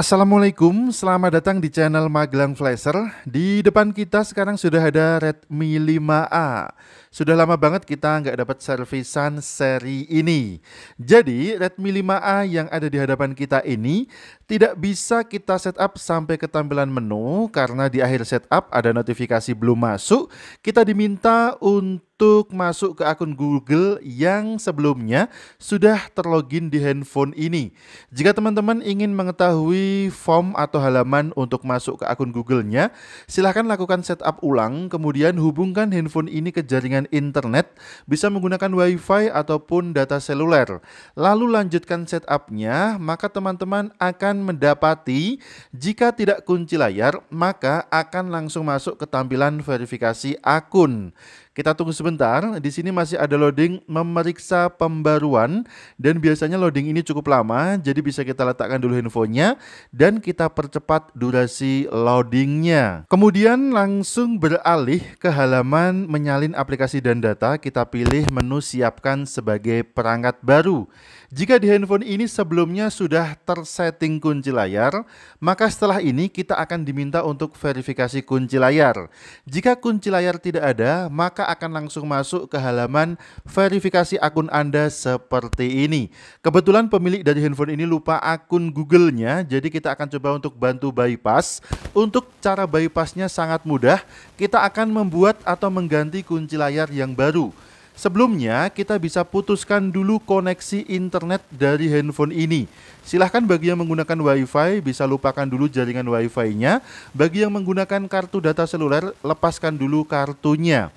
Assalamualaikum, selamat datang di channel Magelang Flasher. Di depan kita sekarang sudah ada Redmi 5A. Sudah lama banget kita nggak dapat servisan seri ini. Jadi Redmi 5A yang ada di hadapan kita ini tidak bisa kita setup sampai ke tampilan menu karena di akhir setup ada notifikasi belum masuk. Kita diminta untuk untuk masuk ke akun Google yang sebelumnya sudah terlogin di handphone ini. Jika teman-teman ingin mengetahui form atau halaman untuk masuk ke akun Google-nya, silahkan lakukan setup ulang, kemudian hubungkan handphone ini ke jaringan internet, bisa menggunakan WiFi ataupun data seluler. Lalu lanjutkan setupnya, maka teman-teman akan mendapati jika tidak kunci layar, maka akan langsung masuk ke tampilan verifikasi akun. Kita tunggu sebentar, di sini masih ada loading memeriksa pembaruan dan biasanya loading ini cukup lama, jadi bisa kita letakkan dulu handphonenya dan kita percepat durasi loadingnya. Kemudian langsung beralih ke halaman menyalin aplikasi dan data, kita pilih menu siapkan sebagai perangkat baru. Jika di handphone ini sebelumnya sudah tersetting kunci layar, maka setelah ini kita akan diminta untuk verifikasi kunci layar. Jika kunci layar tidak ada, maka akan langsung masuk ke halaman verifikasi akun Anda seperti ini. Kebetulan pemilik dari handphone ini lupa akun Google-nya, jadi kita akan coba untuk bantu bypass. Untuk cara bypassnya sangat mudah, kita akan membuat atau mengganti kunci layar yang baru. Sebelumnya, kita bisa putuskan dulu koneksi internet dari handphone ini. Silahkan bagi yang menggunakan WiFi, bisa lupakan dulu jaringan WiFi-nya. Bagi yang menggunakan kartu data seluler, lepaskan dulu kartunya.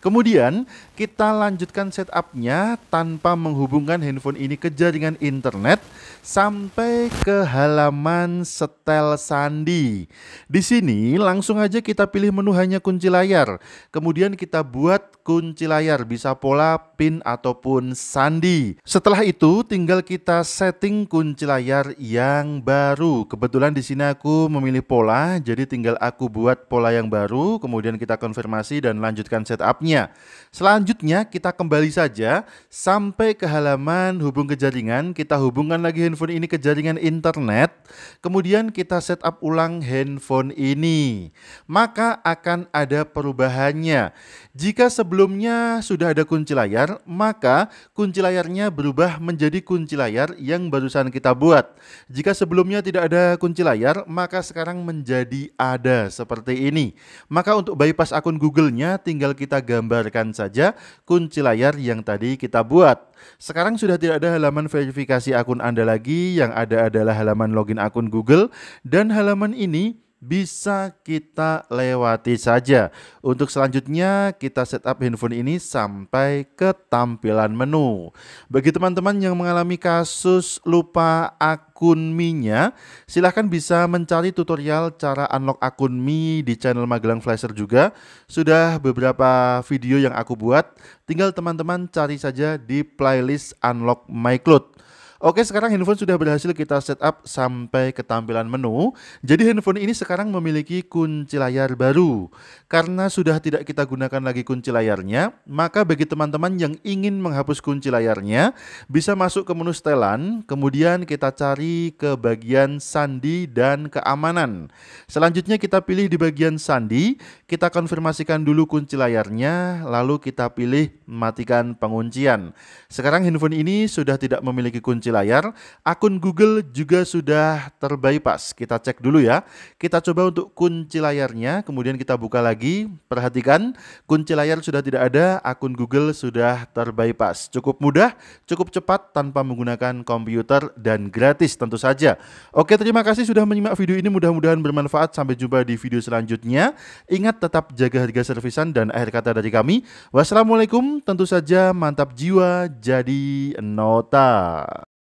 Kemudian kita lanjutkan setupnya tanpa menghubungkan handphone ini ke jaringan internet sampai ke halaman setel sandi. Di sini langsung aja kita pilih menu hanya kunci layar. Kemudian kita buat kunci layar bisa pola, pin ataupun sandi. Setelah itu tinggal kita setting kunci layar yang baru. Kebetulan di sini aku memilih pola, jadi tinggal aku buat pola yang baru, kemudian kita konfirmasi dan lanjutkan setupnya lainnya. Selanjutnya kita kembali saja sampai ke halaman hubung ke jaringan, kita hubungkan lagi handphone ini ke jaringan internet, kemudian kita setup ulang handphone ini. Maka akan ada perubahannya. Jika sebelumnya sudah ada kunci layar, maka kunci layarnya berubah menjadi kunci layar yang barusan kita buat. Jika sebelumnya tidak ada kunci layar, maka sekarang menjadi ada seperti ini. Maka untuk bypass akun Google-nya tinggal kita gabung Gambarkan saja kunci layar yang tadi kita buat. Sekarang sudah tidak ada halaman verifikasi akun Anda lagi, yang ada adalah halaman login akun Google dan halaman ini bisa kita lewati saja. Untuk selanjutnya kita setup handphone ini sampai ke tampilan menu. Bagi teman-teman yang mengalami kasus lupa akun Mi-nya, silahkan bisa mencari tutorial cara unlock akun Mi di channel Magelang Flasher juga. Sudah beberapa video yang aku buat, tinggal teman-teman cari saja di playlist Unlock My Cloud. Oke, sekarang handphone sudah berhasil kita setup sampai ke tampilan menu. Jadi handphone ini sekarang memiliki kunci layar baru. Karena sudah tidak kita gunakan lagi kunci layarnya, maka bagi teman-teman yang ingin menghapus kunci layarnya, bisa masuk ke menu setelan, kemudian kita cari ke bagian sandi dan keamanan. Selanjutnya kita pilih di bagian sandi, kita konfirmasikan dulu kunci layarnya, lalu kita pilih matikan penguncian. Sekarang handphone ini sudah tidak memiliki kunci layar, akun Google juga sudah terbypass. Kita cek dulu ya. Kita coba untuk kunci layarnya, kemudian kita buka lagi. Perhatikan, kunci layar sudah tidak ada, akun Google sudah terbypass. Cukup mudah, cukup cepat tanpa menggunakan komputer dan gratis tentu saja. Oke, terima kasih sudah menyimak video ini. Mudah-mudahan bermanfaat. Sampai jumpa di video selanjutnya. Ingat tetap jaga harga servisan dan akhir kata dari kami. Wassalamualaikum, tentu saja mantap jiwa jadi nota.